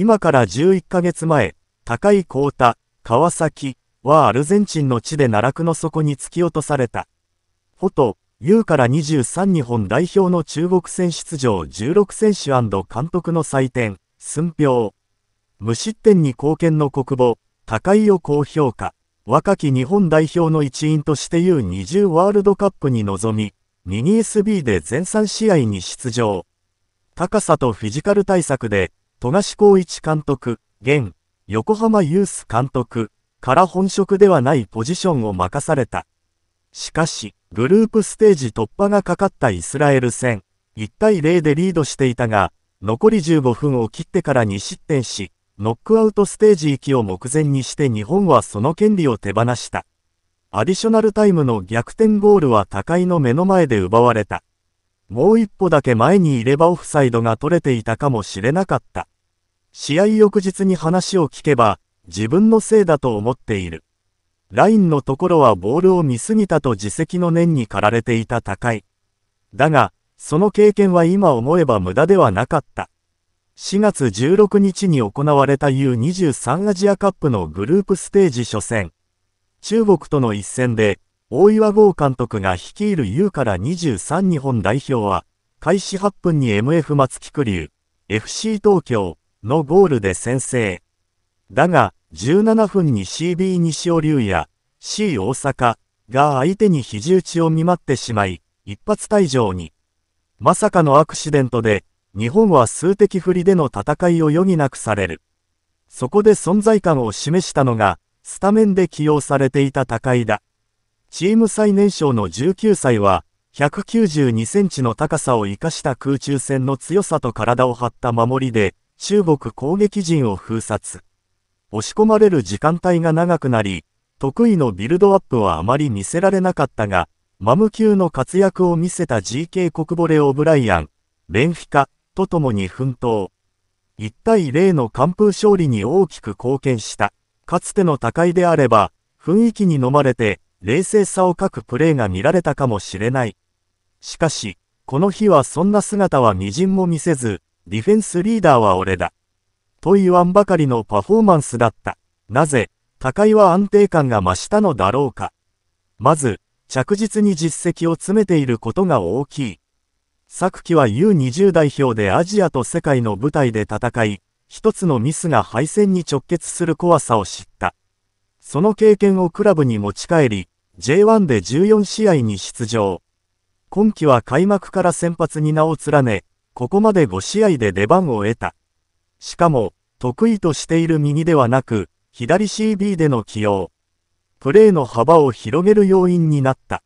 今から11ヶ月前、高井光太、川崎はアルゼンチンの地で奈落の底に突き落とされた。フォト、U から23日本代表の中国戦出場16選手監督の祭典、寸評。無失点に貢献の国母、高井を高評価。若き日本代表の一員として U20 ワールドカップに臨み、ミニ SB で全3試合に出場。高さとフィジカル対策で富樫光一監督、現、横浜ユース監督から本職ではないポジションを任された。しかし、グループステージ突破がかかったイスラエル戦、1対0でリードしていたが、残り15分を切ってから2失点し、ノックアウトステージ行きを目前にして日本はその権利を手放した。アディショナルタイムの逆転ゴールは高井の目の前で奪われた。もう一歩だけ前にいればオフサイドが取れていたかもしれなかった。試合翌日に話を聞けば、自分のせいだと思っている。ラインのところはボールを見すぎたと自責の念に駆られていた高い。だが、その経験は今思えば無駄ではなかった。4月16日に行われた U23 アジアカップのグループステージ初戦。中国との一戦で、大岩剛監督が率いる U から23日本代表は、開始8分に MF 松木久流、FC 東京、のゴールで先制。だが、17分に CB 西尾龍や C 大阪が相手に肘打ちを見舞ってしまい、一発退場に。まさかのアクシデントで、日本は数的不利での戦いを余儀なくされる。そこで存在感を示したのが、スタメンで起用されていた高井だ。チーム最年少の19歳は、192センチの高さを生かした空中戦の強さと体を張った守りで、中国攻撃陣を封殺。押し込まれる時間帯が長くなり、得意のビルドアップはあまり見せられなかったが、マム級の活躍を見せた GK 国ボレオブライアン、レンフィカ、と共に奮闘。1対0の完封勝利に大きく貢献した。かつての高いであれば、雰囲気に飲まれて、冷静さを欠くプレーが見られたかもしれない。しかし、この日はそんな姿は微塵も見せず、ディフェンスリーダーは俺だ。と言わんばかりのパフォーマンスだった。なぜ、高井は安定感が増したのだろうか。まず、着実に実績を詰めていることが大きい。昨季は U20 代表でアジアと世界の舞台で戦い、一つのミスが敗戦に直結する怖さを知った。その経験をクラブに持ち帰り、J1 で14試合に出場。今季は開幕から先発に名を連ね、ここまで5試合で出番を得た。しかも、得意としている右ではなく、左 CB での起用。プレーの幅を広げる要因になった。